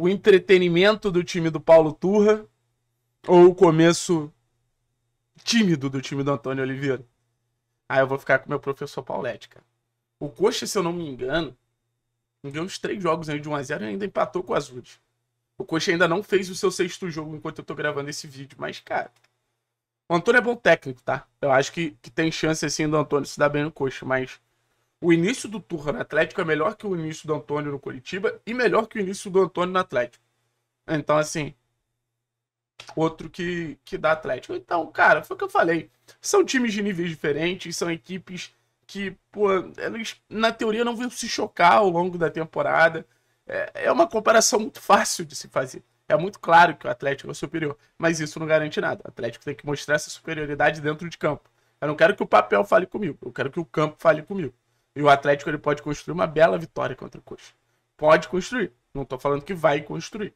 o entretenimento do time do Paulo Turra ou o começo tímido do time do Antônio Oliveira? Aí ah, eu vou ficar com meu professor Pauletti, cara. O Coxa, se eu não me engano, ganhou uns três jogos aí de 1x0 e ainda empatou com o Azul O Coxa ainda não fez o seu sexto jogo enquanto eu tô gravando esse vídeo, mas, cara. O Antônio é bom técnico, tá? Eu acho que, que tem chance, assim, do Antônio se dar bem no Coxa, mas o início do Turra no Atlético é melhor que o início do Antônio no Curitiba e melhor que o início do Antônio no Atlético. Então, assim, outro que, que dá Atlético. Então, cara, foi o que eu falei. São times de níveis diferentes, são equipes que, pô, eles, na teoria, não vão se chocar ao longo da temporada. É, é uma comparação muito fácil de se fazer. É muito claro que o Atlético é superior, mas isso não garante nada. O Atlético tem que mostrar essa superioridade dentro de campo. Eu não quero que o papel fale comigo, eu quero que o campo fale comigo. E o Atlético ele pode construir uma bela vitória contra o Coxa. Pode construir. Não estou falando que vai construir.